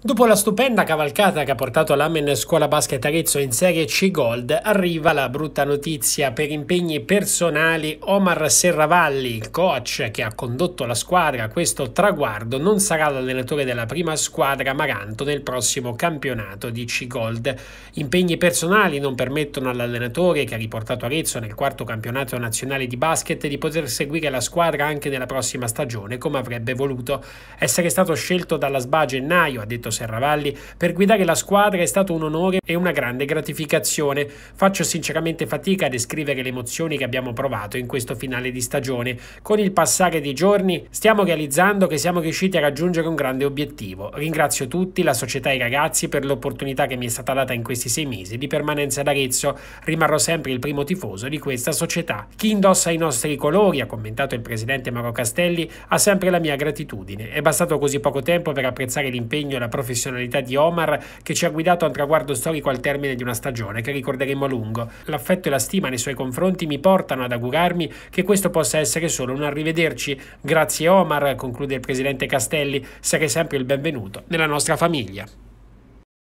Dopo la stupenda cavalcata che ha portato l'Amen Scuola Basket Arezzo in Serie C Gold, arriva la brutta notizia per impegni personali. Omar Serravalli, il coach che ha condotto la squadra a questo traguardo, non sarà l'allenatore della prima squadra Maranto nel prossimo campionato di C Gold. Impegni personali non permettono all'allenatore che ha riportato Arezzo nel quarto campionato nazionale di basket di poter seguire la squadra anche nella prossima stagione come avrebbe voluto. Essere stato scelto dalla SBA a gennaio, ha detto Roberto Serravalli. Per guidare la squadra è stato un onore e una grande gratificazione. Faccio sinceramente fatica a descrivere le emozioni che abbiamo provato in questo finale di stagione. Con il passare dei giorni stiamo realizzando che siamo riusciti a raggiungere un grande obiettivo. Ringrazio tutti, la società e i ragazzi per l'opportunità che mi è stata data in questi sei mesi di permanenza ad Arezzo. Rimarrò sempre il primo tifoso di questa società. Chi indossa i nostri colori, ha commentato il presidente Mauro Castelli, ha sempre la mia gratitudine. È bastato così poco tempo per apprezzare l'impegno e la propria professionalità di Omar che ci ha guidato a un traguardo storico al termine di una stagione che ricorderemo a lungo. L'affetto e la stima nei suoi confronti mi portano ad augurarmi che questo possa essere solo un arrivederci. Grazie Omar, conclude il presidente Castelli, sarei sempre il benvenuto nella nostra famiglia.